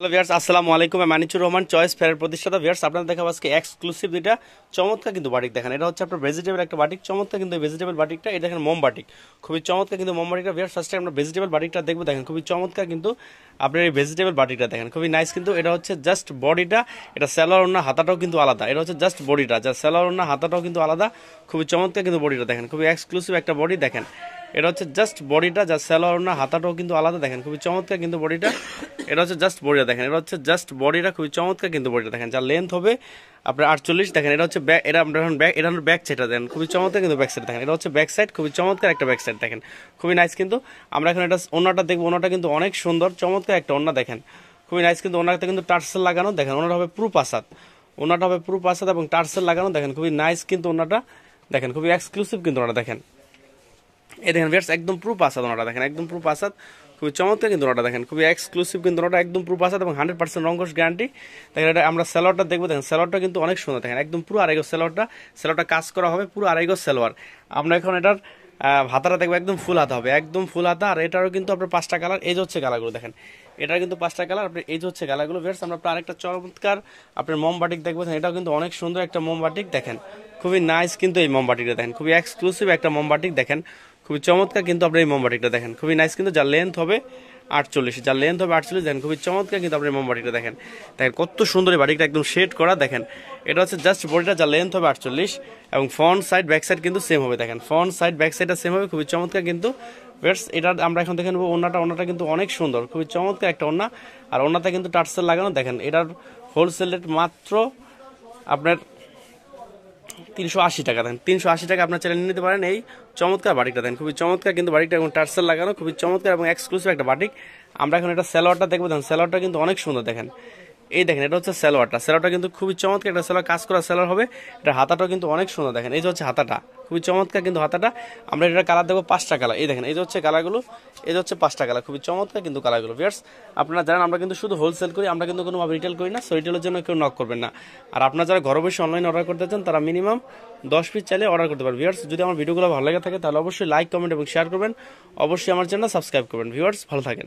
hello viewers আসসালামু আলাইকুম মানিচুর রহমান চয়েস ফেয়ার প্রতিষ্ঠাতা ভিয়ার্স আপনারা দেখাবো আজকে এক্সক্লুসিভ যেটা চমৎকার কিন্তু বাটিক দেখেন এটা হচ্ছে আপনার ভেজিটেবল একটা বাটিক চমৎকার কিন্তু ভেজিটেবল বাটিকটা এটা দেখেন মোম বাটিক খুবই চমৎকার কিন্তু মোম বাটিকটা ভিয়ার্স টাইম আমরা ভেজিটেবল বাটিকটা দেখবো দেখেন খুবই চমৎকার কিন্তু আপনার এই ভেজিটেবল বাটিকটা দেখেন খুবই নাইস কিন্তু এটা হচ্ছে জাস্ট বডিটা এটা স্যালোয়ার না হাতাটাও কিন্তু আলাদা এটা হচ্ছে জাস্ট বডিটা যা স্যালোয়ার না হাতাটাও কিন্তু আলাদা খুবই চমৎকার কিন্তু বডিটা দেখেন খুবই এক্সক্লুসিভ একটা বডি দেখেন এটা হচ্ছে জাস্ট বডিটা যা স্যালোয়ার না হাতাটাও কিন্তু আলাদা দেখেন খুবই চমৎকার কিন্তু বডিটা এটা হচ্ছে জাস্ট বডিটা দেখেন এটা হচ্ছে জাস্ট বডিটা খুবই চমৎকার কিন্তু বডিটা দেখেন যার লেন্থ হবে আপনার আটচল্লিশ দেখেন এটা হচ্ছে ব্যাক এটা এখন ব্যাক এটা আপনার ব্যাক সাইডটা দেখেন খুবই চমৎকার কিন্তু ব্যাক সাইড দেখেন এটা হচ্ছে ব্যাক সাইড খুবই চমৎকার একটা ব্যাক সাইড দেখেন খুবই নাইস কিন্তু আমরা এখন এটা ওনাটা দেখবো ওনাটা কিন্তু অনেক সুন্দর চমৎকার একটা ওনা দেখেন খুবই নাইস কিন্তু ওনাতে কিন্তু টার্সেল লাগানো দেখেন ওনাটা হবে প্রুফ আসাদ ওনাটা হবে প্রুফ আসাদ এবং টার্সেল লাগানো দেখেন খুবই নাইস কিন্তু ওনাটা দেখেন খুবই এক্সক্লুসিভ কিন্তু ওনাটা দেখেন এ দেখেন ভিয়ার্স একদম প্রুফ আসাদ ওনাটা দেখেন একদম প্রুফ আসাদ খুবই চমৎকার কিন্তু ওনাটা দেখেন খুবই এক্সক্লুসিভ কিন্তু ওনাটা একদম প্রুফ আসাদ এবং হান্ড্রেড পার্সেন্ট রঙ্গস গ্যারান্টি দেখেন এটা আমরা সেলোয়ারটা দেখবো দেখেন সেলোয়ারটা কিন্তু অনেক সুন্দর দেখেন একদম পুরো আড়াইগো সেলোয়ারটা সেলোয়ারটা কাজ করা হবে পুরো আড়াইগো সেলোয়ার আমরা এখন এটার ভাতাটা দেখবো একদম ফুল হাতা হবে একদম ফুল হাতা আর এটারও কিন্তু আপনার পাঁচটা কালার এজ হচ্ছে কালারগুলো দেখেন এটার কিন্তু পাঁচটা কালার আপনার এজ হচ্ছে কালারগুলো ভিয়ার্স আমরা আপনার আরেকটা চমৎকার আপনার মোমবাটিক দেখবো এটাও কিন্তু অনেক সুন্দর একটা মোমবাটিক দেখেন খুবই নাইস কিন্তু এই মোমবাটিটা দেখেন খুবই এক্সক্লুসিভ একটা মোমবাটিক দেখেন খুবই চমৎকার কিন্তু আপনার এই মোমবাটিটা দেখেন খুবই নাইস কিন্তু যার লেন্থ হবে আটচল্লিশ যার লেন্থ হবে আটচল্লিশ দেখেন খুবই চমৎকার কিন্তু আপনার মোমবাটিটা দেখেন দেখেন কত সুন্দর এই বাড়িটা একদম শেড করা দেখেন এটা হচ্ছে জাস্ট বডিটা যার লেন্থ হবে আটচল্লিশ এবং ফ্রন্ট সাইড ব্যাক সাইড কিন্তু সেম হবে দেখেন ফ্রন্ট সাইড ব্যাক সাইডটা সেম হবে খুবই চমৎকার কিন্তু বেটস এটা আমরা এখন দেখে নেবো ওনাটা ওনাটা কিন্তু অনেক সুন্দর খুবই চমৎকার একটা ওনা আর ওনাতে কিন্তু টাটসেল লাগানো দেখেন এটার হোলসেল রেট মাত্র আপনার তিনশো আশি টাকা দেন তিনশো আশি টাকা আপনার চ্যানেল নিতে পারেন এই চমৎকার বাটিকটা দেন খুবই চমৎকার কিন্তু বাটিকটা এবং টার্সেল লাগানো খুবই চমৎকার এবং এক্সক্লুসিভ একটা বাটিক আমরা এখন এটা স্যালোয়ারটা দেখবো দেন স্যালোয়ারটা কিন্তু অনেক সুন্দর দেখেন এই দেখেন এটা হচ্ছে স্যালোয়ারটা স্যালোয়ারটা কিন্তু খুবই চমৎকার একটা স্যালোয়ার কাজ করা স্যালোয়ার হবে এটা হাতাটাও কিন্তু অনেক সুন্দর দেখেন এই যে হচ্ছে হাতাটা খুবই চমৎকার কিন্তু হাতাটা আমরা এটা কালার দেবো পাঁচটা কালার এই দেখেন এই যে হচ্ছে কালারগুলো এই যে হচ্ছে পাঁচটা কালার খুবই চমৎকার কিন্তু কালারগুলো বিয়ার্স আপনারা জানেন আমরা কিন্তু শুধু হোলসেল করি আমরা কিন্তু কোনোভাবে রিটেল করি না সো রিটেলের জন্য কেউ নক করবেন না আর আপনারা যারা ঘরে বসে অনলাইন অর্ডার করতে চান তারা মিনিমাম দশ পিস চাইলে অর্ডার করতে পারেন ভিউয়ার্স যদি আমার ভিডিওগুলো ভালো লাগে থাকে তাহলে অবশ্যই লাইক কমেন্ট এবং শেয়ার করবেন অবশ্যই আমার চ্যানেল সাবস্ক্রাইব করবেন ভিউয়ার্স ভালো থাকেন